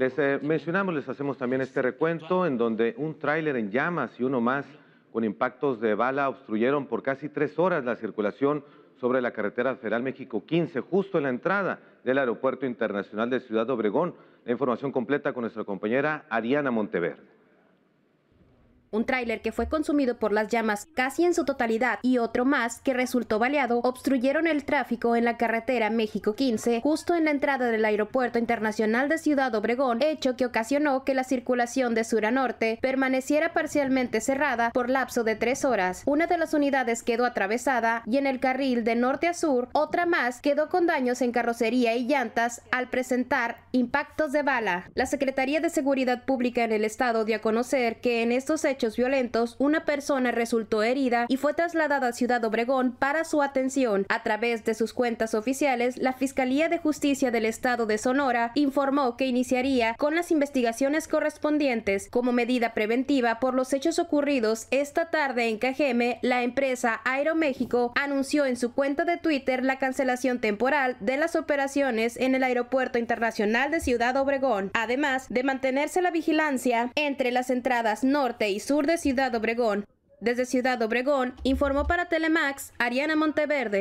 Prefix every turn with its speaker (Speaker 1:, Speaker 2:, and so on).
Speaker 1: Les eh, mencionamos, les hacemos también este recuento en donde un tráiler en llamas y uno más con impactos de bala obstruyeron por casi tres horas la circulación sobre la carretera federal México 15, justo en la entrada del Aeropuerto Internacional de Ciudad Obregón. La información completa con nuestra compañera Ariana Monteverde
Speaker 2: un tráiler que fue consumido por las llamas casi en su totalidad y otro más que resultó baleado obstruyeron el tráfico en la carretera México 15 justo en la entrada del Aeropuerto Internacional de Ciudad Obregón, hecho que ocasionó que la circulación de sur a norte permaneciera parcialmente cerrada por lapso de tres horas. Una de las unidades quedó atravesada y en el carril de norte a sur otra más quedó con daños en carrocería y llantas al presentar impactos de bala. La Secretaría de Seguridad Pública en el estado dio a conocer que en estos hechos hechos violentos, una persona resultó herida y fue trasladada a Ciudad Obregón para su atención. A través de sus cuentas oficiales, la Fiscalía de Justicia del Estado de Sonora informó que iniciaría con las investigaciones correspondientes como medida preventiva por los hechos ocurridos esta tarde en Cajeme. La empresa Aeroméxico anunció en su cuenta de Twitter la cancelación temporal de las operaciones en el Aeropuerto Internacional de Ciudad Obregón, además de mantenerse la vigilancia entre las entradas norte y sur sur de Ciudad Obregón. Desde Ciudad Obregón, informó para Telemax Ariana Monteverde.